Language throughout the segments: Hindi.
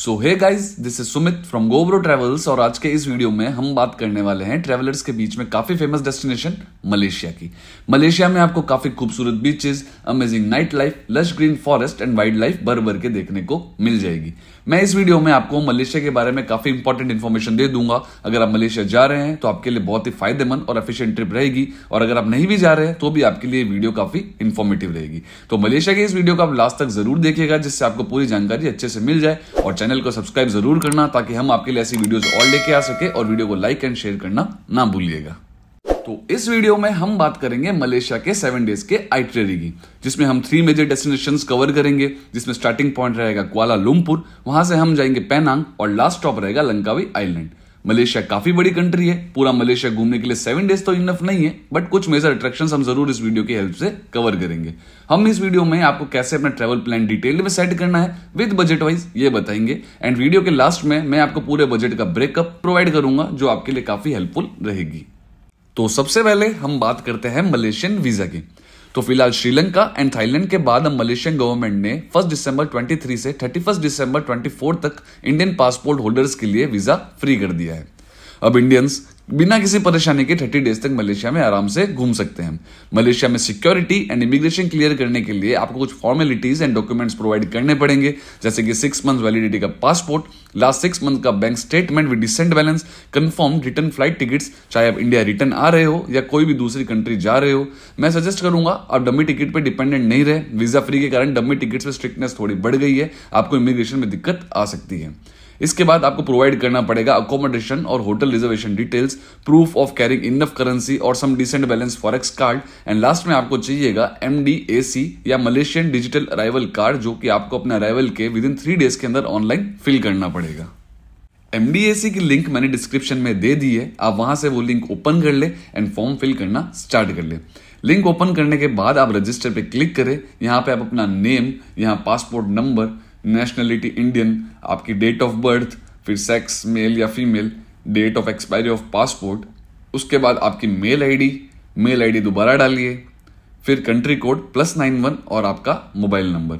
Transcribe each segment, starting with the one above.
So hey guys this is Sumit from Gobro Travels और आज के इस वीडियो में हम बात करने वाले हैं ट्रेवलर्स के बीच में काफी फेमस डेस्टिनेशन मलेशिया की मलेशिया में आपको काफी खूबसूरत beaches amazing night life lush green forest and wild life भर भर के देखने को मिल जाएगी मैं इस वीडियो में आपको मलेशिया के बारे में काफी इंपॉर्टेंट इन्फॉर्मेशन दे दूंगा अगर आप मलेशिया जा रहे हैं तो आपके लिए बहुत ही फायदेमंद और एफिशियंट ट्रिप रहेगी और अगर आप नहीं भी जा रहे हैं तो भी आपके लिए वीडियो काफी इन्फॉर्मेटिव रहेगी तो मलेशिया के इस वीडियो को आप लास्ट तक जरूर देखिएगा जिससे आपको पूरी जानकारी अच्छे से मिल जाए और चैनल चैनल को सब्सक्राइब जरूर करना ताकि हम आपके लिए ऐसी वीडियोस और लेके आ सके और वीडियो को लाइक एंड शेयर करना ना भूलिएगा तो इस वीडियो में हम बात करेंगे मलेशिया के सेवन डेज के आइट्रेरी की जिसमें हम थ्री मेजर डेस्टिनेशन कवर करेंगे जिसमें स्टार्टिंग पॉइंट रहेगा क्वाला लुमपुर वहां से हम जाएंगे पेनांग और लास्ट स्टॉप रहेगा लंकावी आइलैंड मलेशिया काफी बड़ी कंट्री है पूरा मलेशिया घूमने के लिए सेवन डेज तो इनफ नहीं है बट कुछ मेजर अट्रैक्शन हम जरूर इस वीडियो की हेल्प से कवर करेंगे हम इस वीडियो में आपको कैसे अपना ट्रेवल प्लान डिटेल में सेट करना है विद बजट वाइज ये बताएंगे एंड वीडियो के लास्ट में मैं आपको पूरे बजट का ब्रेकअप प्रोवाइड करूंगा जो आपके लिए काफी हेल्पफुल रहेगी तो सबसे पहले हम बात करते हैं मलेशियन वीजा की तो फिलहाल श्रीलंका एंड थाईलैंड के बाद अब मलेशियन गवर्नमेंट ने 1 दिसंबर 23 से 31 दिसंबर 24 तक इंडियन पासपोर्ट होल्डर्स के लिए वीजा फ्री कर दिया है अब इंडियंस बिना किसी परेशानी के थर्टी डेज तक मलेशिया में आराम से घूम सकते हैं मलेशिया में सिक्योरिटी एंड इमिग्रेशन क्लियर करने के लिए आपको कुछ फॉर्मेलिटीज एंड डॉक्यूमेंट्स प्रोवाइड करने पड़ेंगे जैसे कि सिक्स मंथ वैलिडिटी का पासपोर्ट लास्ट सिक्स मंथ का bank statement with decent balance confirm return flight tickets चाहे आप इंडिया रिटर्न आ रहे हो या कोई भी दूसरी कंट्री जा रहे हो मैं सजेस्ट करूंगा आप डम्मी टिकट पर डिपेंडेंट नहीं रहे वीजा फ्री के कारण डम्मी टिकट पर स्ट्रिक्टनेस थोड़ी बढ़ गई है आपको इमिग्रेशन में दिक्कत आ सकती है इसके बाद आपको प्रोवाइड करना पड़ेगा अकोमोडेशन और hotel reservation details proof of carrying enough currency और some decent balance forex card and last में आपको चाहिएगा एम या मलेशियन डिजिटल अराइवल कार्ड जो कि आपको अपने अराइवल के विद इन थ्री डेज के अंदर ऑनलाइन फिल करना पड़ेगा एमडीएसी की लिंक मैंने डिस्क्रिप्शन में दे दी है आप वहां से वो लिंक ओपन कर ले एंड फॉर्म फिल करना स्टार्ट कर ले लिंक ओपन करने के बाद आप रजिस्टर पे क्लिक करें यहाँ पे आप अपना नेम यहाँ पासपोर्ट नंबर नेशनलिटी इंडियन आपकी डेट ऑफ बर्थ फिर सेक्स मेल या female date of expiry of passport उसके बाद आपकी मेल आईडी मेल आईडी दोबारा डालिए फिर country code plus nine one और आपका mobile number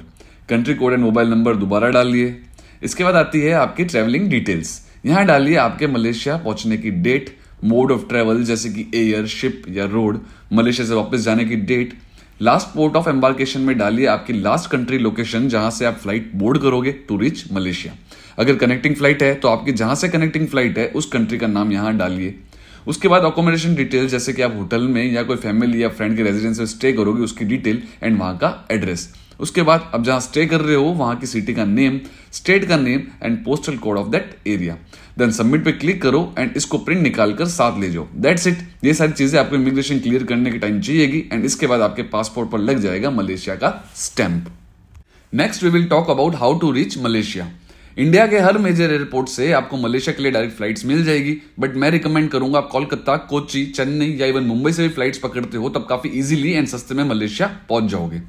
country code and mobile number दोबारा डालिए इसके बाद आती है आपकी ट्रैवलिंग डिटेल्स यहाँ डालिए आपके मलेशिया पहुँचने की डेट मोड ऑफ ट्रैवल जैसे कि एयर शिप या रोड मलेशिया से वापस जाने की date last port of embarkation में डालिए आपकी लास्ट कंट्री लोकेशन जहां से आप फ्लाइट बोर्ड करोगे टू रीच मलेशिया अगर कनेक्टिंग फ्लाइट है तो आपकी जहां से कनेक्टिंग फ्लाइट है उस कंट्री का नाम यहां डालिए उसके बाद अकोमोडेशन डिटेल जैसे कि आप होटल में या कोई फैमिली या फ्रेंड के रेजिडेंस में स्टे करोगे उसकी डिटेल एंड वहां का एड्रेस उसके बाद आप जहां स्टे कर रहे हो वहां की सिटी का नेम स्टेट का name and postal code of that area then submit पे क्लिक करो एंड इसको प्रिंट निकाल कर साथ ले जाओ दैट्स इट ये सारी चीजें आपको इमिग्रेशन क्लियर करने के टाइम चाहिएगी एंड इसके बाद आपके पासपोर्ट पर लग जाएगा मलेशिया का stamp next we will talk about how to reach Malaysia India के हर मेजर एयरपोर्ट से आपको मलेशिया के लिए डायरेक्ट फ्लाइट्स मिल जाएगी बट मैं रिकमेंड करूंगा आप कोलकाता कोची चेन्नई या इवन मुंबई से भी फ्लाइट्स पकड़ते हो तब काफी इजीली एंड सस्ते में मलेशिया पहुंच जाओगे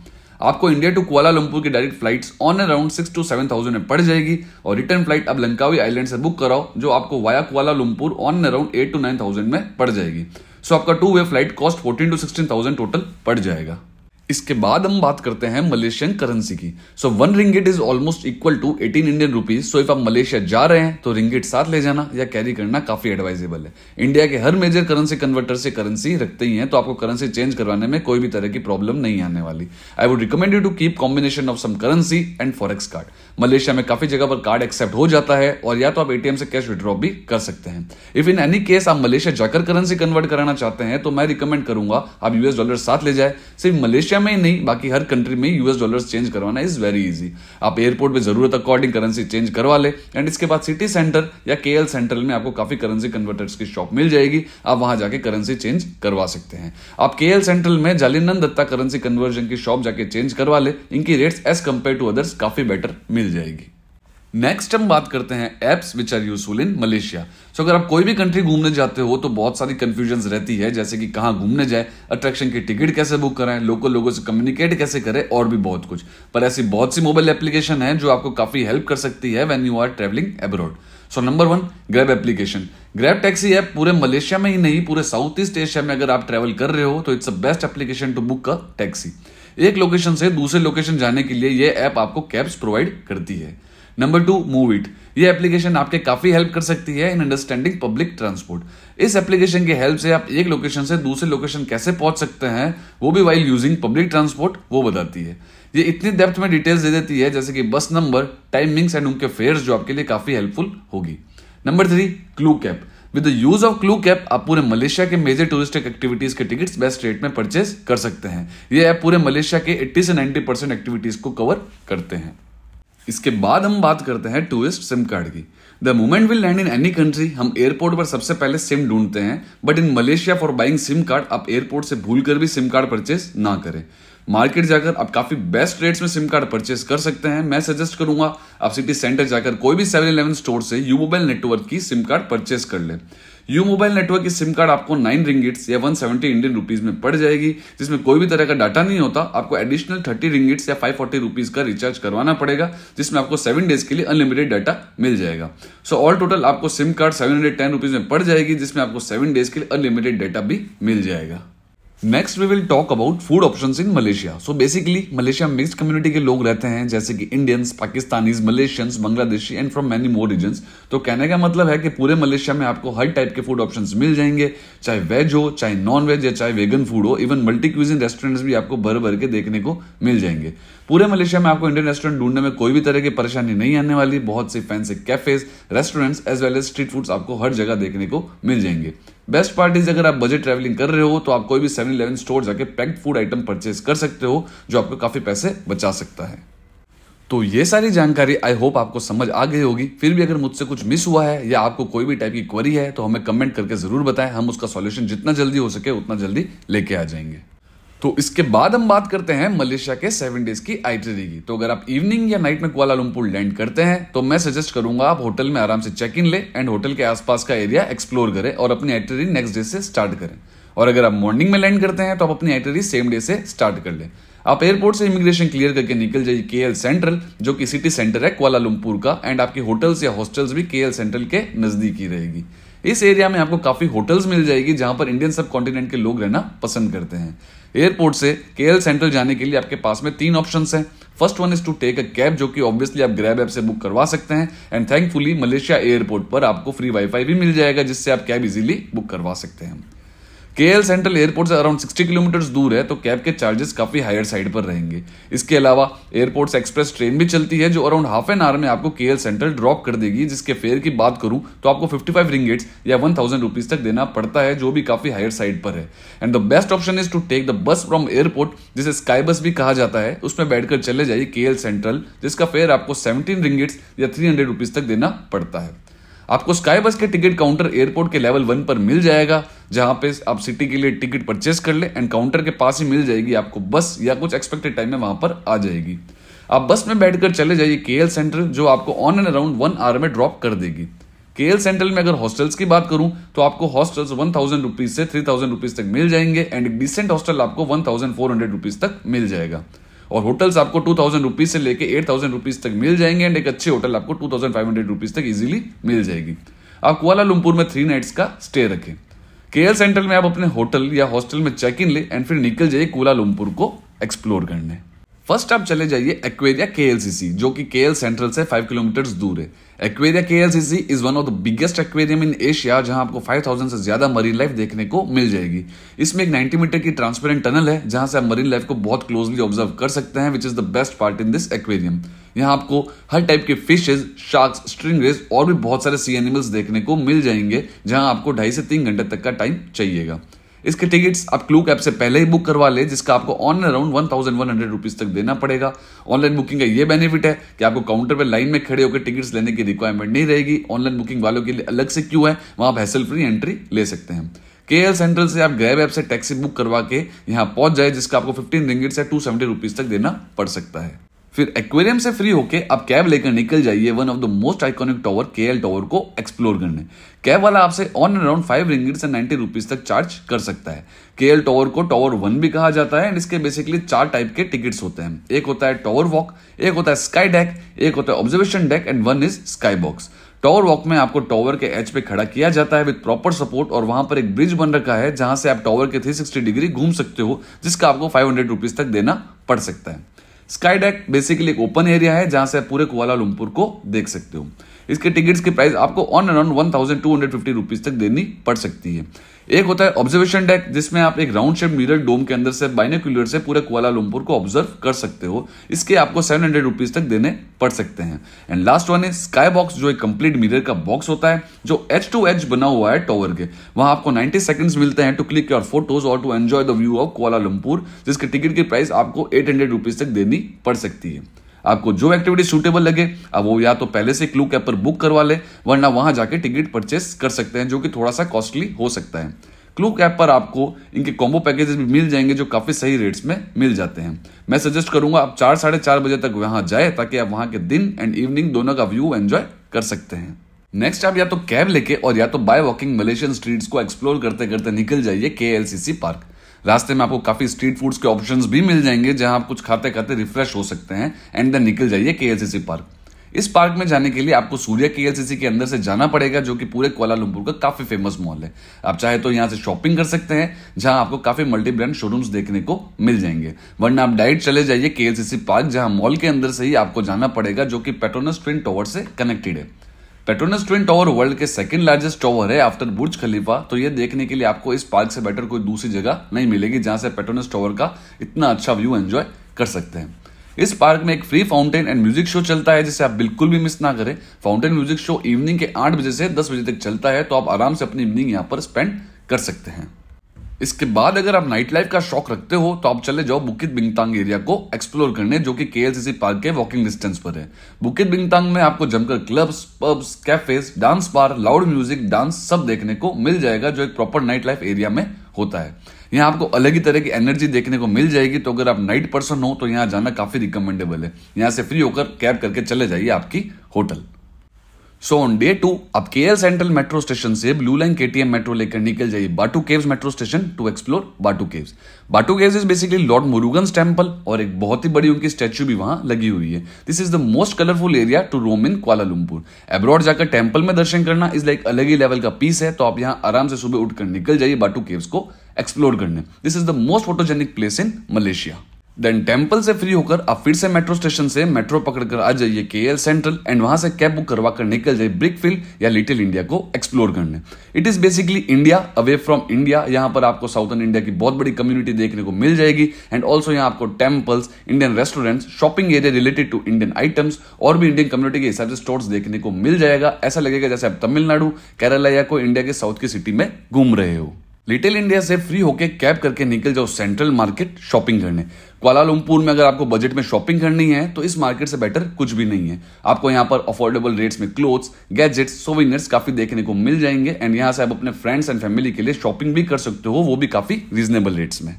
आपको इंडिया टू कुआलालंपुर की direct flight on around six to seven thousand में पड़ जाएगी और रिटर्न फ्लाइट अब लंकावी आइलैंड से बुक कराओ जो आपको via Kuala Lumpur on around eight to nine thousand में पड़ जाएगी सो so, आपका two way flight cost fourteen to sixteen thousand total पड़ जाएगा इसके बाद हम बात करते हैं मलेशियन करेंसी की so one ringgit is almost equal to eighteen Indian rupees so if आप मलेशिया जा रहे हैं तो रिंगेट साथ ले जाना या कैरी करना काफी एडवाइजेबल है इंडिया के हर मेजर करेंसी कन्वर्टर से करेंसी रखते ही हैं तो आपको करेंसी चेंज करवाने में कोई भी तरह की प्रॉब्लम नहीं आने वाली I would recommend you to keep combination of some currency and forex card Malaysia में काफी जगह पर कार्ड एक्सेप्ट हो जाता है और या तो आप एटीएम से कैश विड्रॉ भी कर सकते हैं इफ इन एनी केस आप मलेशिया जाकर करेंसी कन्वर्ट कराना चाहते हैं तो मैं रिकमेंड करूंगा आप यूएस डॉलर साथ ले जाए सिर्फ मलेशिया में ही नहीं बाकी हर कंट्री में यूएस डॉलर्स चेंज करवाना इज वेरी इजी आप एयरपोर्ट पे जरूरत अकॉर्डिंग करेंसी चेंज करवा ले एंड इसके बाद सिटी सेंटर या के एल सेंट्रल में आपको काफी करेंसी कन्वर्टर्स की शॉप मिल जाएगी आप वहां जाके करेंसी चेंज करवा सकते हैं आप के एल सेंट्रल में जालिंदन दत्ता करेंसी कन्वर्जन की शॉप जाके चेंज करवा ले इनकी rates as compared to others काफी बेटर मिल जाएगी नेक्स्ट हम बात करते हैं apps which are useful in Malaysia so अगर आप कोई भी कंट्री घूमने जाते हो तो बहुत सारी कंफ्यूजन रहती है जैसे कि कहां घूमने जाए अट्रैक्शन की टिकट कैसे बुक करें लोकल लोगों से कम्युनिकेट कैसे करें और भी बहुत कुछ पर ऐसी बहुत सी मोबाइल एप्लीकेशन है जो आपको काफ़ी हेल्प कर सकती है when you are travelling abroad so number one Grab application Grab taxi app पूरे मलेशिया में ही नहीं पूरे साउथ ईस्ट एशिया में अगर आप ट्रेवल कर रहे हो तो it's a best application to book a taxi एक लोकेशन से दूसरे लोकेशन जाने के लिए यह ऐप आपको कैब्स प्रोवाइड करती है नंबर टू मूव इट ये एप्लीकेशन आपके काफी हेल्प कर सकती है इन अंडरस्टैंडिंग पब्लिक ट्रांसपोर्ट इस एप्लीकेशन की हेल्प से आप एक लोकेशन से दूसरे लोकेशन कैसे पहुंच सकते हैं वो भी वाइल यूजिंग पब्लिक ट्रांसपोर्ट वो बताती है ये इतनी डेप्थ में डिटेल्स दे देती है जैसे कि बस नंबर टाइमिंग्स एंड उनके फेयर जो आपके लिए काफी हेल्पफुल होगी number three Klook with the use of Klook आप पूरे मलेशिया के मेजर टूरिस्टिक एक्टिविटीज के टिकट्स बेस्ट रेट में परचेज कर सकते हैं ये ऐप पूरे मलेशिया के 80 से 90 परसेंट एक्टिविटीज को कवर करते हैं इसके बाद हम बात करते हैं टूरिस्ट सिम कार्ड की the moment will land in any country हम एयरपोर्ट पर सबसे पहले सिम ढूंढते हैं but in Malaysia for buying SIM card आप एयरपोर्ट से भूल कर भी सिम कार्ड परचेस ना करें मार्केट जाकर आप काफी बेस्ट रेट्स में सिम कार्ड परचेस कर सकते हैं मैं सजेस्ट करूंगा आप सिटी सेंटर जाकर कोई भी सेवन इलेवन स्टोर से यू मोबाइल नेटवर्क की सिम कार्ड परचेस कर लें यू मोबाइल नेटवर्क की सिम कार्ड आपको नाइन रिंगिट्स या वन सेवेंटी इंडियन रुपीज में पड़ जाएगी जिसमें कोई भी तरह का डाटा नहीं होता आपको एडिशनल थर्टी रिंगिट्स या फाइव फोर्टी रुपीज का रिचार्ज करवाना पड़ेगा जिसमें आपको सेवन डेज के लिए अनलिमिटेड डाटा मिल जाएगा सो ऑल टोटल आपको SIM card seven hundred ten rupees में पड़ जाएगी जिसमें आपको सेवन डेज के लिए अनलिमिटेड डाटा भी मिल जाएगा next we will talk about food options in Malaysia so basically Malaysia mixed community के लोग रहते हैं जैसे कि Indians Pakistanis Malaysians Bangladeshi and from many more region तो कहने का मतलब है कि पूरे मलेशिया में आपको हर टाइप के फूड ऑप्शन मिल जाएंगे चाहे वेज हो चाहे नॉन वेज या चाहे वेगन फूड हो इवन मल्टी क्यूजिन रेस्टोरेंट्स भी आपको भर भर के देखने को मिल जाएंगे पूरे मलेशिया में आपको इंडियन रेस्टोरेंट ढूंढने में कोई भी तरह की परेशानी नहीं आने वाली बहुत से fancy cafes restaurants as well as street foods आपको हर जगह देखने को मिल जाएंगे बेस्ट पार्ट इज अगर आप बजट ट्रैवलिंग कर रहे हो तो आप कोई भी सेवन इलेवन स्टोर जाके पैक्ड फूड आइटम परचेज कर सकते हो जो आपको काफी पैसे बचा सकता है तो ये सारी जानकारी आई होप आपको समझ आ गई होगी फिर भी अगर मुझसे कुछ मिस हुआ है या आपको कोई भी टाइप की क्वेरी है तो हमें कमेंट करके जरूर बताएं हम उसका सॉल्यूशन जितना जल्दी हो सके उतना जल्दी लेके आ जाएंगे तो इसके बाद हम बात करते हैं मलेशिया के सेवन डेज की आइटरी की तो अगर आप इवनिंग या नाइट में कुआलालंपुर लैंड करते हैं तो मैं सजेस्ट करूंगा आप होटल में आराम से चेक इन ले एंड होटल के आसपास का एरिया एक्सप्लोर करें और अपनी आइटरी नेक्स्ट डे से स्टार्ट करें और अगर आप मॉर्निंग में लैंड करते हैं तो आप अपनी आइटरी सेम डे से स्टार्ट कर लें आप एयरपोर्ट से इमिग्रेशन क्लियर करके निकल जाइए के सेंट्रल जो कि सिटी सेंटर है कुआलालंपुर का एंड आपकी होटल्स या हॉस्टल्स भी के सेंट्रल के नज़दीक ही रहेगी इस एरिया में आपको काफ़ी होटल्स मिल जाएगी जहां पर इंडियन सब कॉन्टिनेंट के लोग रहना पसंद करते हैं एयरपोर्ट से के सेंट्रल जाने के लिए आपके पास में तीन ऑप्शन है first one is to take a cab जो कि ऑब्वियसली आप ग्रैब ऐप से बुक करवा सकते हैं एंड थैंकफुली मलेशिया एयरपोर्ट पर आपको फ्री वाईफाई भी मिल जाएगा जिससे आप कैब इजीली बुक करवा सकते हैं के सेंट्रल एयरपोर्ट से अराउंड 60 किलोमीटर दूर है तो कैब के चार्जेस काफ़ी हायर साइड पर रहेंगे इसके अलावा एयरपोर्ट एक्सप्रेस ट्रेन भी चलती है जो अराउंड हाफ एन आवर में आपको के सेंट्रल ड्रॉप कर देगी जिसके फेयर की बात करूं तो आपको फिफ्टी फाइव रिंगेट्स या वन थाउजेंड रुपीज़ तक देना पड़ता है जो भी काफ़ी हायर साइड पर है and the best option is to take the bus from airport जिसे स्काई बस भी कहा जाता है उसमें बैठकर चले जाइए के सेंट्रल जिसका फेयर आपको सेवनटीन रिंगेट्स या थ्री हंड्रेड रुपीज़ तक देना पड़ता है आपको स्काई बस के टिकट काउंटर एयरपोर्ट के लेवल वन पर मिल जाएगा जहां पे आप सिटी के लिए टिकट परचेस कर ले एंड काउंटर के पास ही मिल जाएगी आपको बस या कुछ एक्सपेक्टेड टाइम में वहां पर आ जाएगी आप बस में बैठकर चले जाइए के सेंट्रल जो आपको on and around one hour में ड्रॉप कर देगी के सेंट्रल में अगर हॉस्टल्स की बात करूं तो आपको हॉस्टल्स वन थाउजेंड रुपीज से थ्री थाउजेंड रुपीज तक मिल जाएंगे एंड एक डिसेंट हॉस्टल आपको one thousand four hundred rupees तक मिल जाएगा और होटल्स आपको टू थाउजेंड रुपीज से लेकर एट थाउजेंड रुपीज तक मिल जाएंगे एंड एक अच्छे होटल आपको two thousand five hundred rupees तक इजीली मिल जाएगी आप लुमपुर में थ्री नाइट्स का स्टे रखें केयर सेंट्रल में आप अपने होटल या हॉस्टल में चेक इन ले एंड फिर निकल जाइए लुमपुर को एक्सप्लोर करने फर्स्ट आप चले जाइए एक्वेरिया के जो कि के सेंट्रल से फाइव किलोमीटर दूर है Aquaria K is one of the biggest aquarium in Asia जहां आपको 5000 से ज्यादा मरीन लाइफ देखने को मिल जाएगी इसमें एक 90 मीटर की ट्रांसपेरेंट टनल है जहां से आप मरीन लाइफ को बहुत क्लोजली ऑब्जर्व कर सकते हैं which is the best part in this aquarium यहाँ आपको हर टाइप के फिशेज शार्क्स रेस और भी बहुत सारे सी एनिमल्स देखने को मिल जाएंगे जहां आपको ढाई से तीन घंटे तक का टाइम चाहिएगा इसके टिकट्स आप क्लू ऐप से पहले ही बुक करवा ले जिसका आपको on around one thousand one hundred rupees तक देना पड़ेगा ऑनलाइन बुकिंग का ये बेनिफिट है कि आपको काउंटर पर लाइन में खड़े होकर टिकट्स लेने की रिक्वायरमेंट नहीं रहेगी ऑनलाइन बुकिंग वालों के लिए अलग से क्यों है वहां आप हैसल फ्री एंट्री ले सकते हैं के एल सेंट्रल से आप ग्रैब ऐप से टैक्सी बुक करवा के यहाँ पहुंच जाए जिसका आपको फिफ्टीन रिंगिट से टू सेवेंटी रुपीज तक देना पड़ सकता है फिर एक्वेरियम से फ्री होके आप कैब लेकर निकल जाइए one of the most iconic tower K L tower को एक्सप्लोर करने कैब वाला आपसे on and around five ringgit से नाइन्टी रुपीज तक चार्ज कर सकता है के एल टॉवर को टॉवर वन भी कहा जाता है एंड इसके बेसिकली चार टाइप के टिकट्स होते हैं एक होता है टॉवर वॉक एक होता है स्काई डेक एक होता है observation deck and one is sky box tower walk में आपको टॉवर के एच पे खड़ा किया जाता है विद प्रॉपर सपोर्ट और वहां पर एक ब्रिज बन रखा है जहां से आप टॉवर के 360 डिग्री घूम सकते हो जिसका आपको फाइव हंड्रेड रुपीज तक देना पड़ सकता है स्काई डेक बेसिकली एक ओपन एरिया है जहां से आप पूरे कुआला लुमपुर को देख सकते हो इसके टिकट्स की प्राइस आपको on around one thousand two hundred fifty rupees तक देनी पड़ सकती है एक होता है ऑब्जर्वेशन डेक जिसमें आप एक राउंड शेप मिरर डोम के अंदर से बाइनोक्यूलर से पूरे कुआलालंपुर को ऑब्जर्व कर सकते हो इसके आपको सेवन हंड्रेड रुपीज तक देने पड़ सकते हैं एंड लास्ट वन है स्काई बॉक्स जो एक कंप्लीट मिरर का बॉक्स होता है जो एच टू एच बना हुआ है टॉवर के वहां आपको नाइनटी सेकंड मिलते हैं टू क्लिक योर फोटोज और to enjoy the view of Kuala Lumpur जिसके टिकट की प्राइस आपको एट हंड्रेड रुपीज तक देनी पड़ सकती है आपको जो एक्टिविटी सुटेबल लगे अब वो या तो पहले से क्लू कैप पर बुक करवा ले वरना वहां जाके टिकट परचेस कर सकते हैं जो कि थोड़ा सा कॉस्टली हो सकता है क्लू कैप पर आपको इनके कॉम्बो पैकेजेस भी मिल जाएंगे जो काफ़ी सही रेट्स में मिल जाते हैं मैं सजेस्ट करूंगा आप चार साढ़े चार बजे तक वहां जाए ताकि आप वहां के दिन एंड इवनिंग दोनों का व्यू एंजॉय कर सकते हैं नेक्स्ट आप या तो कैब लेके और या तो बाय वॉकिंग मलेशियन स्ट्रीट्स को एक्सप्लोर करते करते निकल जाइए के पार्क रास्ते में आपको काफ़ी स्ट्रीट फूड्स के ऑप्शंस भी मिल जाएंगे जहां आप कुछ खाते खाते रिफ्रेश हो सकते हैं एंड देन निकल जाइए के पार्क इस पार्क में जाने के लिए आपको सूर्य के के अंदर से जाना पड़ेगा जो कि पूरे कोलालंपुर का काफ़ी फेमस मॉल है आप चाहे तो यहाँ से शॉपिंग कर सकते हैं जहां आपको काफ़ी मल्टी ब्रांड शोरूम्स देखने को मिल जाएंगे वरना आप डायरेक्ट चले जाइए के पार्क जहां मॉल के अंदर से ही आपको जाना पड़ेगा जो कि पेट्रोनस ट्विन टॉवर से कनेक्टेड है पेट्रोनस ट्विन टॉवर वर्ल्ड के सेकंड लार्जेस्ट टॉवर है आफ्टर बुर्ज खलीफा तो ये देखने के लिए आपको इस पार्क से बेटर कोई दूसरी जगह नहीं मिलेगी जहां से पेट्रोनस टॉवर का इतना अच्छा व्यू एंजॉय कर सकते हैं इस पार्क में एक free fountain and music show चलता है जिसे आप बिल्कुल भी मिस ना करें फाउंटेन म्यूजिक शो इवनिंग के आठ बजे से दस बजे तक चलता है तो आप आराम से अपनी इवनिंग यहाँ पर स्पेंड कर सकते हैं इसके बाद अगर आप नाइट लाइफ का शौक रखते हो तो आप चले जाओ बुकित बिंगतांग एरिया को एक्सप्लोर करने जो कि के पार्क के वॉकिंग डिस्टेंस पर है बुकित बिंगतांग में आपको जमकर clubs pubs cafes dance bar loud music dance सब देखने को मिल जाएगा जो एक प्रॉपर नाइट लाइफ एरिया में होता है यहाँ आपको अलग ही तरह की एनर्जी देखने को मिल जाएगी तो अगर आप नाइट पर्सन हो तो यहाँ जाना काफी रिकमेंडेबल है यहाँ से फ्री होकर कैब करके चले जाइए आपकी hotel so on day two अब K L central metro station से blue line K T M metro लेकर निकल जाइए Batu caves metro station to explore Batu caves Batu caves is basically lord Murugan temple और एक बहुत ही बड़ी उनकी स्टैच्यू भी वहां लगी हुई है this is the most colourful area to roam in Kuala Lumpur abroad जाकर टेम्पल में दर्शन करना इज लाइक अलग ही लेवल का पीस है तो आप यहाँ आराम से सुबह उठकर निकल जाइए बाटू केव्स को एक्सप्लोर करने this is the most photogenic place in Malaysia then temple से फ्री होकर आप फिर से मेट्रो स्टेशन से मेट्रो पकड़कर आ जाइए के सेंट्रल एंड वहां से कैब बुक करवा कर निकल जाइए ब्रिकफील्ड या लिटिल इंडिया को एक्सप्लोर करने it is basically India away from India यहां पर आपको साउथर्न इंडिया की बहुत बड़ी कम्युनिटी देखने को मिल जाएगी एंड ऑल्सो यहाँ आपको temples Indian restaurants shopping area related to Indian items और भी इंडियन कम्युनिटी के हिसाब से स्टोर्स देखने को मिल जाएगा ऐसा लगेगा जैसे आप तमिलनाडु केरला या को इंडिया के साउथ की सिटी में घूम रहे हो लिटिल इंडिया से फ्री होके कैब करके निकल जाओ सेंट्रल मार्केट शॉपिंग करने क्वालालंपुर में अगर आपको बजट में शॉपिंग करनी है तो इस मार्केट से बेटर कुछ भी नहीं है आपको यहाँ पर अफोर्डेबल रेट्स में क्लोथ्स गैजेट्स सोविनियर्स काफी देखने को मिल जाएंगे एंड यहाँ से आप अपने फ्रेंड्स एंड फैमिली के लिए शॉपिंग भी कर सकते हो वो भी काफी रीजनेबल रेट्स में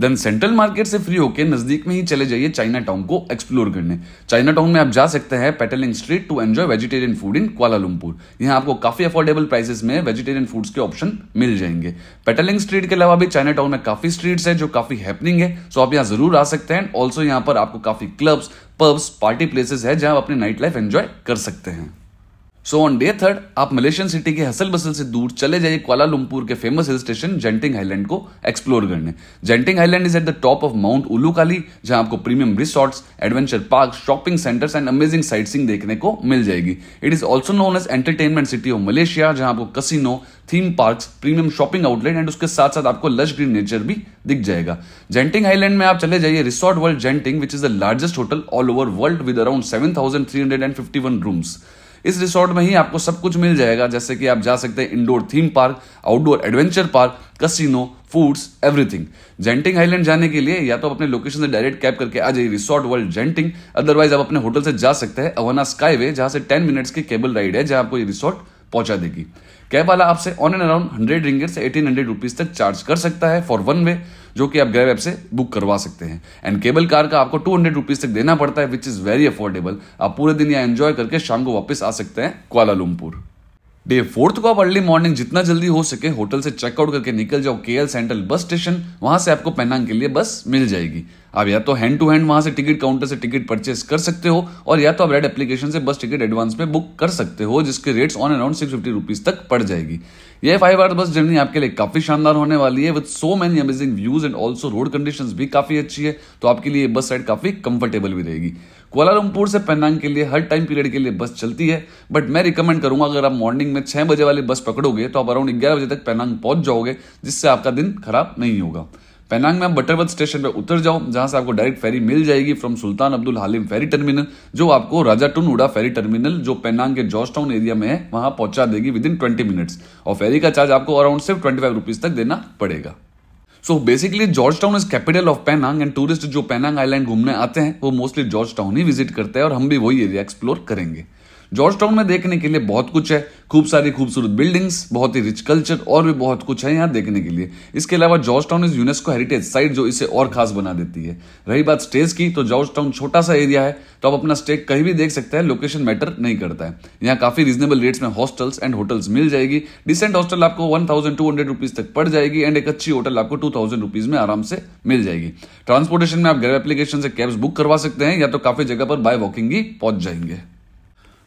देन सेंट्रल मार्केट से फ्री होकर नजदीक में ही चले जाइए चाइना टाउन को एक्सप्लोर करने चाइना टाउन में आप जा सकते हैं Petaling street to enjoy vegetarian food in Kuala Lumpur यहाँ आपको काफी अफोर्डेबल प्राइसेस में वेजिटेरियन फूड्स के ऑप्शन मिल जाएंगे पेटलिंग स्ट्रीट के अलावा भी चाइना टाउन में काफी स्ट्रीट्स है जो काफी हैपनिंग है सो आप यहाँ जरूर आ सकते हैं ऑल्सो यहाँ पर आपको काफी क्लब्स पब्स पार्टी प्लेसेस है जहां आप अपनी नाइट लाइफ एंजॉय कर सकते हैं सो ऑन डे थर्ड आप मलेशियन सिटी के हसल बसल से दूर चले जाइए क्वालालंपुर के famous hill station Genting highland को एक्सप्लोर करने Genting highland is at the top of mount Ulu Kali जहां आपको premium resorts adventure park shopping centres and amazing sightseeing देखने को मिल जाएगी it is also known as entertainment city of Malaysia जहां आपको casino theme park premium shopping outlet and उसके साथ साथ आपको लश ग्रीन नेचर भी दिख जाएगा जेंटिंग हाईलैंड में आप चले जाइए resort world Genting which is the largest hotel all over world with around seven thousand three hundred and fifty one rooms इस रिसोर्ट में ही आपको सब कुछ मिल जाएगा जैसे कि आप जा सकते हैं indoor theme park outdoor adventure park casino foods everything Genting highland जाने के लिए या तो अपने लोकेशन से डायरेक्ट कैब करके आ जाइए रिसोर्ट वर्ल्ड जेंटिंग अदरवाइज आप अपने होटल से जा सकते हैं अवाना स्काई वे जहां से टेन मिनट्स की केबल राइड है जहां आपको ये रिसोर्ट पहुंचा देगी कैब वाला आपसे on and around hundred ringgit से एटीन हंड्रेड रुपीज तक चार्ज कर सकता है फॉर वन वे जो कि आप ग्रैब ऐप से बुक करवा सकते हैं एंड केबल कार का आपको टू हंड्रेड रुपीज तक देना पड़ता है विच इज़ वेरी अफोर्डेबल आप पूरे दिन यहाँ एंजॉय करके शाम को वापस आ सकते हैं क्वालालमपुर डे फोर्थ को आप अर्ली मॉर्निंग जितना जल्दी हो सके होटल से चेकआउट करके निकल जाओ के सेंट्रल बस स्टेशन वहां से आपको पेनांग के लिए बस मिल जाएगी आप या तो हैंड टू हैंड वहां से टिकट काउंटर से टिकट परचेस कर सकते हो और या तो आप रेड एप्लीकेशन से बस टिकट एडवांस में बुक कर सकते हो जिसके rates on around six fifty rupees तक पड़ जाएगी यह फाइव आवर बस जर्नी आपके लिए काफी शानदार होने वाली है with so many amazing views and also road condition भी काफी अच्छी है तो आपके लिए बस राइड काफी कंफर्टेबल भी रहेगी कोलालमपुर से पेनांग के लिए हर टाइम पीरियड के लिए बस चलती है बट मैं रिकमेंड करूंगा अगर आप मॉर्निंग में छह बजे वाली बस पकड़ोगे तो आप अराउंड ग्यारह बजे तक पेनांग पहुंच जाओगे जिससे आपका दिन खराब नहीं होगा पेनांग में आप बटरवत स्टेशन पर उतर जाओ जहां से आपको डायरेक्ट फेरी मिल जाएगी from Sultan Abdul Halim ferry terminal जो आपको Raja Tun Uda ferry terminal जो पेनांग के जॉर्ज टाउन एरिया में है वहां पहुंचा देगी विद इन ट्वेंटी मिनट्स और फेरी का चार्ज आपको अराउंड सिर्फ ट्वेंटी फाइव रुपीज तक देना पड़ेगा so basically George town is capital of Penang and tourist जो पेनांग आइलैंड घूमने आते हैं वो मोस्टली जॉर्ज टाउन ही विजिट करते हैं और हम भी वही एरिया एक्सप्लोर करेंगे जॉर्ज टाउन में देखने के लिए बहुत कुछ है खूब सारी खूबसूरत बिल्डिंग्स बहुत ही रिच कल्चर और भी बहुत कुछ है यहाँ देखने के लिए इसके अलावा George town is UNESCO heritage site जो इसे और खास बना देती है रही बात स्टेज की तो जॉर्ज टाउन छोटा सा एरिया है तो आप अपना स्टे कहीं भी देख सकते हैं लोकेशन मैटर नहीं करता है यहाँ काफी रीजनेबल रेट्स में हॉस्टल्स एंड होटल्स मिल जाएगी डिसेंट हॉस्टल आपको one thousand two hundred rupees तक पड़ जाएगी एंड एक अच्छी होटल आपको टू थाउजेंड रुपीज में आराम से मिल जाएगी ट्रांसपोर्टेशन में आप गैर एप्लीकेशन से कैब्स बुक करवा सकते हैं या तो काफी जगह पर बाय वॉकिंग ही पहुंच जाएंगे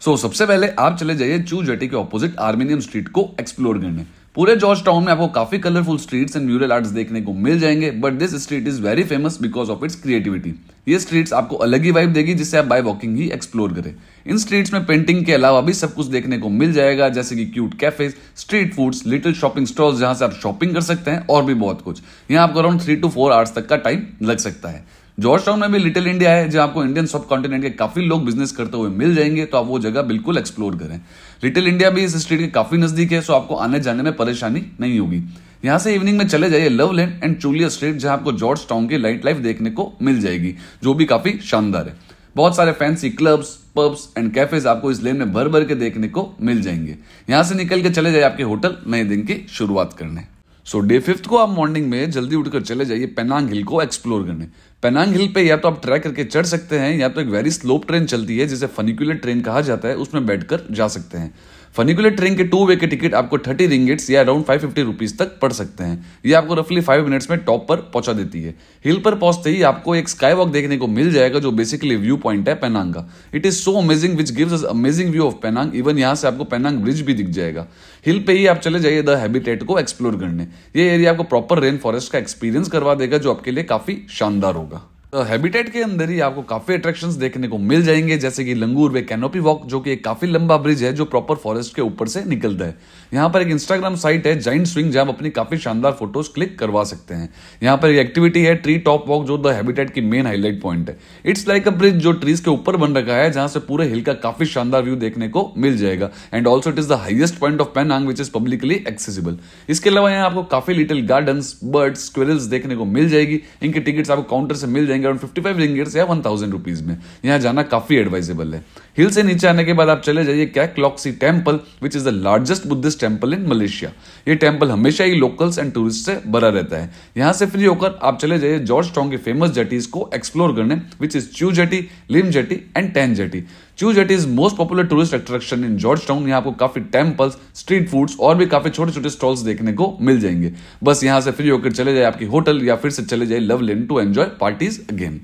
सो so, सबसे पहले आप चले जाइए चू जेटी के ऑपोजिट आर्मेनियम स्ट्रीट को एक्सप्लोर करने पूरे जॉर्ज टाउन में आपको काफी colourful streets and mural arts देखने को मिल जाएंगे but this street is very famous because of its creativity ये स्ट्रीट्स आपको अलग ही वाइब देगी जिससे आप बाय वॉकिंग ही एक्सप्लोर करें इन स्ट्रीट्स में पेंटिंग के अलावा भी सब कुछ देखने को मिल जाएगा जैसे कि cute cafes street foods little shopping stalls जहां से आप शॉपिंग कर सकते हैं और भी बहुत कुछ यहाँ आपको around three to four hours तक का टाइम लग सकता है जॉर्ज टाउन में भी लिटिल इंडिया है जो आपको इंडियन सब कॉन्टिनेंट के काफी लोग बिजनेस करते हुए मिल जाएंगे तो आप वो जगह बिल्कुल एक्सप्लोर करें लिटिल इंडिया भी इस स्ट्रीट के काफी नजदीक है सो आपको आने जाने में परेशानी नहीं होगी यहाँ से इवनिंग में चले जाइए love land and Chulia street जहां आपको जॉर्ज टाउन की लाइट लाइफ देखने को मिल जाएगी जो भी काफी शानदार है बहुत सारे fancy clubs pubs and cafes आपको इस लेन में भर भर के देखने को मिल जाएंगे यहाँ से निकल के चले जाइए आपके होटल नए दिन की शुरुआत करने सो डे फिफ्थ को आप मॉर्निंग में जल्दी उठकर चले जाइए पेनांग हिल को एक्सप्लोर करने पेनांग हिल पे या तो आप ट्रैक करके चढ़ सकते हैं या तो एक वेरी स्लोप ट्रेन चलती है जिसे फनिकुलर ट्रेन कहा जाता है उसमें बैठकर जा सकते हैं फनिकुलर ट्रेन के टू वे के टिकट आपको थर्टी रिंगेट्स या अराउंड फाइव फिफ्टी रुपीज़ तक पड़ सकते हैं ये आपको रफली फाइव मिनट्स में टॉप पर पहुंचा देती है हिल पर पहुंचते ही आपको एक स्काई वॉक देखने को मिल जाएगा जो बेसिकली व्यू पॉइंट है पेनांग का it is so amazing which gives us amazing view of Penang even यहाँ से आपको पेनांग ब्रिज भी दिख जाएगा हिल पे ही आप चले जाइए द हैबिटेट को एक्सप्लोर करने ये एरिया आपको प्रॉपर रेन फॉरेस्ट का एक्सपीरियंस करवा देगा जो आपके लिए काफ़ी शानदार होगा तो हैबिटेट के अंदर ही आपको काफी अट्रैक्शंस देखने को मिल जाएंगे जैसे कि लंगूर वे कैनोपी वॉक जो कि एक काफी लंबा ब्रिज है जो प्रॉपर फॉरेस्ट के ऊपर से निकलता है यहाँ पर एक इंस्टाग्राम साइट है जाइंट स्विंग जहां आप अपनी काफी शानदार फोटोज क्लिक करवा सकते हैं यहाँ पर एक एक्टिविटी है ट्री टॉप वॉक जो द हैबिटेट की मेन हाईलाइट पॉइंट है इट्स लाइक अ ब्रिज जो ट्रीज के ऊपर बन रखा है जहां से पूरे हिल का काफी शानदार व्यू देखने को मिल जाएगा and also it is the highest point of Penang which is publicly accessible इसके अलावा यहाँ आपको काफी लिटिल गार्डन बर्ड्स स्क्वेरल्स देखने को मिल जाएगी इनके टिकट्स आपको काउंटर से मिल जाएंगे जाएंगे अराउंड फिफ्टी फाइव रिंगेट्स या वन थाउजेंड रुपीज़ में यहाँ जाना काफ़ी एडवाइजेबल है हिल से नीचे आने के बाद आप चले जाइए Kek Lok Si temple which is the largest Buddhist temple in Malaysia ये टेम्पल हमेशा ही लोकल्स एंड टूरिस्ट से भरा रहता है यहाँ से फ्री होकर आप चले जाइए जॉर्ज टॉन्ग के फेमस जेटीज को एक्सप्लोर करने which is Chew jetty Lim jetty and Tan jetty Chew's it is most popular tourist attraction in George town यहाँ आपको काफी टेम्पल्स स्ट्रीट फूड्स और भी काफी छोटे छोटे स्टॉल्स देखने को मिल जाएंगे बस यहाँ से फ्री होकर चले जाए आपकी होटल या फिर से चले जाए love lane to enjoy parties again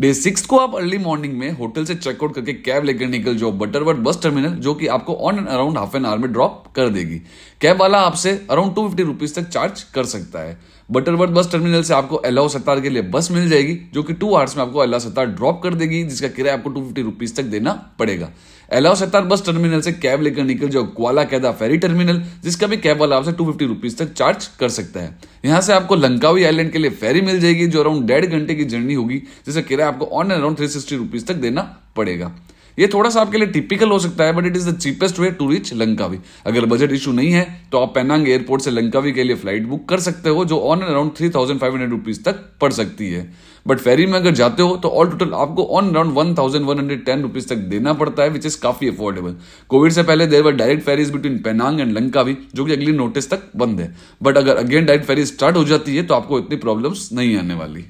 day six को आप अर्ली मॉर्निंग में होटल से चेकआउट करके कैब लेकर निकल जाओ बटरवर्थ बस टर्मिनल जो कि आपको on and around half an hour में ड्रॉप कर देगी कैब वाला आपसे अराउंड टू फिफ्टी रुपीज तक चार्ज कर सकता है बटरवर्थ बस टर्मिनल से आपको अलाउ सत्तार के लिए बस मिल जाएगी जो कि टू आवर्स में आपको अलाउ सत्तार ड्रॉप कर देगी जिसका किराया आपको टू फिफ्टी रुपीज तक देना पड़ेगा अलाउ सत्तार बस टर्मिनल से कैब लेकर निकल जाओ क्वाला कैदा फेरी टर्मिनल जिसका भी कैब वाला आपसे टू फिफ्टी रुपीज तक चार्ज कर सकता है यहाँ से आपको लंकावी आइलैंड के लिए फेरी मिल जाएगी जो अराउंड डेढ़ घंटे की जर्नी होगी जिसका किराया आपको on and around three sixty rupees तक देना पड़ेगा ये थोड़ा सा आपके लिए टिपिकल हो सकता है but it is the cheapest way to reach Langkawi अगर बजट इशू नहीं है तो आप पेनांग एयरपोर्ट से लंकावी के लिए फ्लाइट बुक कर सकते हो जो on and around three thousand five hundred rupees तक पड़ सकती है बट फेरी में अगर जाते हो तो ऑल टोटल आपको on around one thousand one hundred ten rupees तक देना पड़ता है विच इज काफी अफोर्डेबल कोविड से पहले there were direct ferries between Penang and Langkawi जो कि अगली नोटिस तक बंद है बट अगर अगेन डायरेक्ट फेरी स्टार्ट हो जाती है तो आपको इतनी प्रॉब्लम्स नहीं आने वाली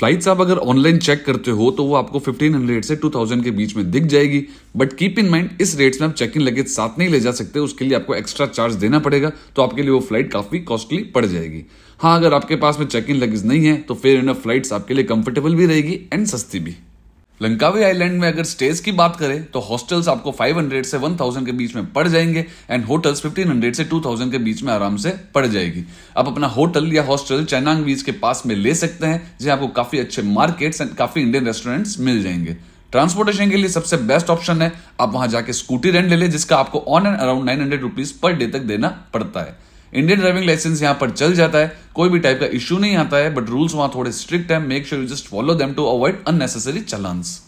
फ्लाइट्स आप अगर ऑनलाइन चेक करते हो तो वो आपको 1500 से 2000 के बीच में दिख जाएगी बट कीप इन माइंड इस रेट्स में आप चेक इन लगेज साथ नहीं ले जा सकते उसके लिए आपको एक्स्ट्रा चार्ज देना पड़ेगा तो आपके लिए वो फ्लाइट काफ़ी कॉस्टली पड़ जाएगी हाँ अगर आपके पास में चेक इन लगेज नहीं है तो फिर इन फ्लाइट्स आपके लिए कंफर्टेबल भी रहेगी एंड सस्ती भी लंकावी आइलैंड में अगर स्टेज की बात करें तो हॉस्टल्स आपको 500 से 1000 के बीच में पड़ जाएंगे एंड होटल्स 1500 से 2000 के बीच में आराम से पड़ जाएगी आप अपना होटल या हॉस्टल चैनांग बीच के पास में ले सकते हैं जहां आपको काफ़ी अच्छे मार्केट्स एंड काफ़ी इंडियन रेस्टोरेंट्स मिल जाएंगे ट्रांसपोर्टेशन के लिए सबसे बेस्ट ऑप्शन है आप वहां जाके स्कूटी रेंट ले लें जिसका आपको on and around nine hundred rupees per day तक देना पड़ता है इंडियन ड्राइविंग लाइसेंस यहाँ पर चल जाता है कोई भी टाइप का इश्यू नहीं आता है बट रूल्स वहां थोड़े स्ट्रिक्ट है make sure you just follow them to avoid unnecessary challans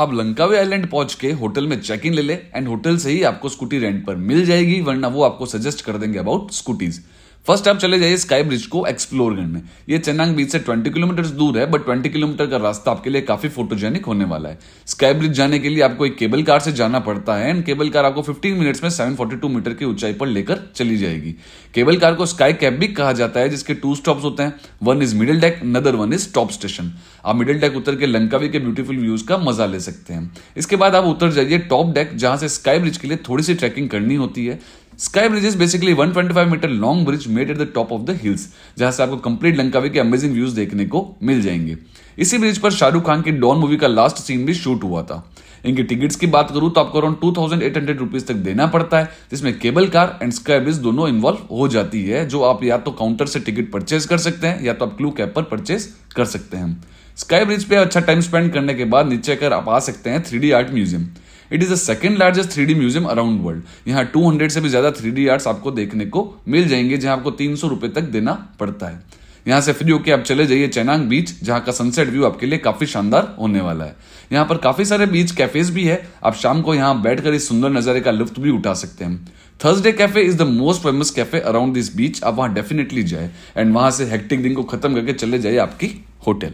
आप लंकावे आइलैंड पहुंच के होटल में चेक इन ले ले एंड होटल से ही आपको स्कूटी रेंट पर मिल जाएगी वरना वो आपको सजेस्ट कर देंगे अबाउट स्कूटीज़ फर्स्ट आप चले जाइए स्काई ब्रिज को एक्सप्लोर में ये चेन्नांग बीच से 20 किलोमीटर दूर है बट 20 किलोमीटर का रास्ता आपके लिए काफी फोटोजेनिक होने वाला है स्काई ब्रिज जाने के लिए आपको एक केबल कार से जाना पड़ता है एंड केबल कार आपको 15 मिनट्स में 742 मीटर की ऊंचाई पर लेकर चली जाएगी केबल कार को स्काई कैब भी कहा जाता है जिसके टू स्टॉप्स होते हैं one is middle deck another one is top station आप मिडिल डेक उतर के लंकावी के ब्यूटीफुल व्यूज का मजा ले सकते हैं इसके बाद आप उतर जाइए टॉप डेक जहां से स्काई ब्रिज के लिए थोड़ी सी ट्रैकिंग करनी होती है sky bridge is basically 125 metre long bridge made at the top of the hills जहां से आपको कंप्लीट लंकावे के अमेजिंग व्यूज देखने को मिल जाएंगे इसी ब्रिज पर शाहरुख खान की डॉन मूवी का लास्ट सीन भी शूट हुआ था इनकी टिकट्स की बात करूं तो आपको around two thousand eight hundred rupees तक देना पड़ता है जिसमें cable car and sky bridge दोनों इन्वॉल्व हो जाती है जो आप या तो काउंटर से टिकट परचेज कर सकते हैं या तो आप क्लू कैप पर परचेज कर सकते हैं स्काई ब्रिज पे अच्छा टाइम स्पेंड करने के बाद नीचे कर आप आ सकते हैं three art museum it is the second largest three museum around world यहाँ 200 से भी ज़्यादा थ्री डी आर्ट्स आपको देखने को मिल जाएंगे जहां आपको तीन सौ तक देना पड़ता है यहां से फ्री होकर आप चले जाइए चेनांग बीच जहाँ का सनसेट व्यू आपके लिए काफ़ी शानदार होने वाला है यहाँ पर काफ़ी सारे बीच कैफेज भी है आप शाम को यहाँ बैठकर इस सुंदर नज़ारे का लुफ्त भी उठा सकते हैं Thursday cafe is the most famous cafe around this beach आप वहां डेफिनेटली जाए एंड वहां से हेक्टिक दिन को खत्म करके चले जाइए आपकी होटल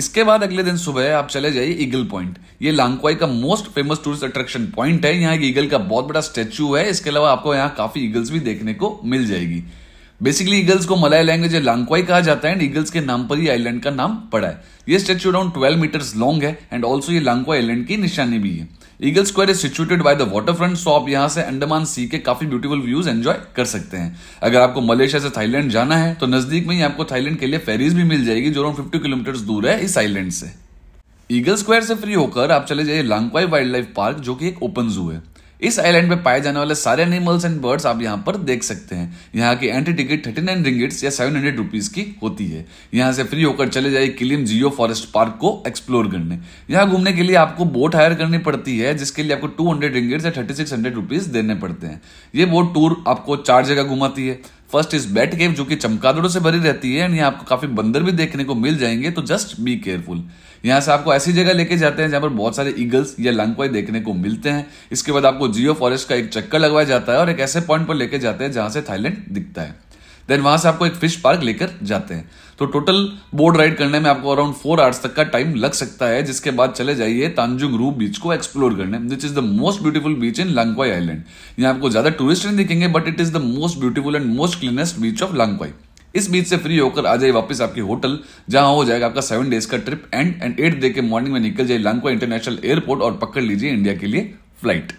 इसके बाद अगले दिन सुबह आप चले जाइए ईगल पॉइंट ये लांगक्वाई का most famous tourist attraction point है यहाँ एक ईगल का बहुत बड़ा स्टेच्यू है इसके अलावा आपको यहाँ काफी ईगल्स भी देखने को मिल जाएगी बेसिकली ईगल्स को मलाय लैंग्वेज लांगक्वाई कहा जाता है एंड ईगल्स के नाम पर ही आइलैंड का नाम पड़ा है ये statue around twelve metres long है एंड ऑल्सो ये लांगक्वाई आइलैंड की निशानी भी है Eagle Square is situated by the front so आप यहाँ से अंडमान सी के काफी ब्यूटीफुल व्यूज एंजॉय कर सकते हैं अगर आपको मलेशिया से थाईलैंड जाना है तो नजदीक में ही आपको थाईलैंड के लिए फेरीज भी मिल जाएगी जो अराउंड फिफ्टी किलोमीटर दूर है इस आईलैंड से ईगल स्क्वायर से फ्री होकर आप चले जाइए लांगवाई वाइल्ड लाइफ पार्क जो कि एक ओपन जू है इस आइलैंड में पाए जाने वाले सारे एनिमल्स एंड बर्ड्स आप यहाँ पर देख सकते हैं यहाँ की entry ticket thirty nine ringgits या सेवन हंड्रेड रुपीज की होती है यहाँ से फ्री होकर चले जाइए किलिम जियो फॉरेस्ट पार्क को एक्सप्लोर करने यहाँ घूमने के लिए आपको बोट हायर करनी पड़ती है जिसके लिए आपको टू हंड्रेड रिंगिट्स या थर्टी सिक्स हंड्रेड रुपीज देने पड़ते हैं ये बोट टूर आपको चार जगह घुमाती है फर्स्ट इज बैट केव जो कि चमकादड़ों से भरी रहती है एंड यहाँ आपको काफी बंदर भी देखने को मिल जाएंगे तो जस्ट बी केयरफुल यहाँ से आपको ऐसी जगह लेके जाते हैं जहाँ पर बहुत सारे ईगल्स या लंगवाई देखने को मिलते हैं इसके बाद आपको जियो फॉरेस्ट का एक चक्कर लगवाया जाता है और एक ऐसे पॉइंट पर लेके जाते हैं जहाँ से थाईलैंड दिखता है देन वहां से आपको एक फिश पार्क लेकर जाते हैं तो टोटल बोर्ड राइड करने में आपको अराउंड फोर आवर्स तक का टाइम लग सकता है जिसके बाद चले जाइए तांजुंग रू बीच को एक्सप्लोर करने which is the most beautiful beach इन लंगवाई आइलैंड यहाँ आपको ज्यादा टूरिस्ट नहीं दिखेंगे but it is the most beautiful and most cleanest beach of Langkawi इस बीच से फ्री होकर आ जाए वापस आपके होटल जहां हो जाएगा आपका सेवन डेज का trip and end eight day के मॉर्निंग में निकल जाए लांकुआ इंटरनेशनल एयरपोर्ट और पकड़ लीजिए इंडिया के लिए फ्लाइट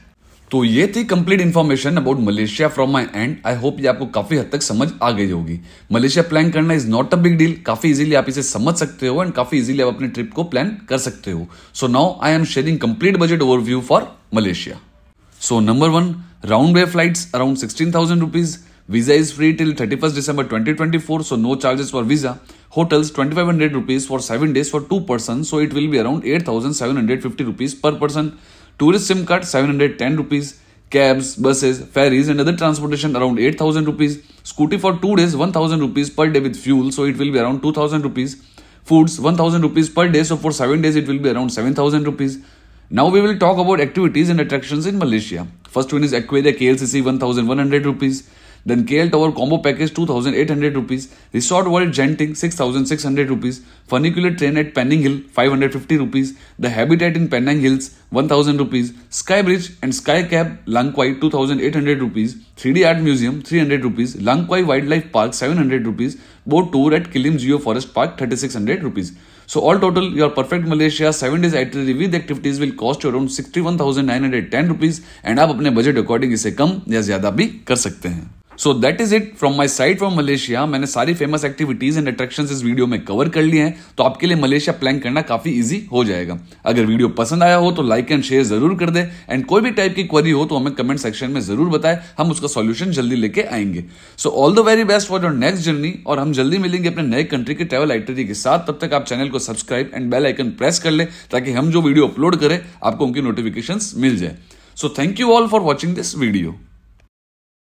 तो ये थी complete information about Malaysia from my end आई होप ये आपको काफी हद तक समझ आ गई होगी मलेशिया प्लान करना is not a big deal काफी इजीली आप इसे समझ सकते हो एंड काफी इजीली आप अपने ट्रिप को प्लान कर सकते हो so now I am sharing complete budget overview for Malaysia so number one round way flights around sixteen thousand rupees Visa is free till 31st December 2024, so no charges for visa. Hotels 2500 rupees for 7 days for 2 persons, so it will be around 8750 rupees per person. Tourist SIM card 710 rupees. Cabs, buses, ferries, and other transportation around 8000 rupees. Scooty for 2 days 1000 rupees per day with fuel, so it will be around 2000 rupees. Foods 1000 rupees per day, so for 7 days it will be around 7000 rupees. Now we will talk about activities and attractions in Malaysia. First one is Aquaria KLCC 1100 rupees. Then KL Tower combo package 2800 rupees, Resort World Genting 6600 rupees, funicular train at Penning Hill 550 rupees, the Habitat in Penang Hills 1000 rupees, Sky Bridge and Sky Cab Langkwai 2800 rupees, 3D Art Museum 300 rupees, Langkwai Wildlife Park 700 rupees, boat tour at Kilim Geo Forest Park 3600 rupees. So all total, your perfect Malaysia 7 days itinerary with activities will cost around 61,910 rupees and आप अपने बजट अकॉर्डिंग इसे कम या ज्यादा भी कर सकते हैं so that is it from my side from Malaysia मैंने सारी फेमस एक्टिविटीज एंड अट्रैक्शन इस वीडियो में कवर कर लिए हैं तो आपके लिए मलेशिया प्लान करना काफी ईजी हो जाएगा अगर वीडियो पसंद आया हो तो लाइक एंड शेयर जरूर कर दे एंड कोई भी टाइप की क्वेरी हो तो हमें कमेंट सेक्शन में जरूर बताए हम उसका सोल्यूशन जल्दी लेके आएंगे so all the very best for your next journey और हम जल्दी मिलेंगे अपने नए कंट्री के ट्रेवल आइटरी के साथ तब तक आप चैनल को subscribe and bell icon press कर ले ताकि हम जो वीडियो अपलोड करें आपको उनकी नोटिफिकेशन मिल जाए so thank you all for watching this video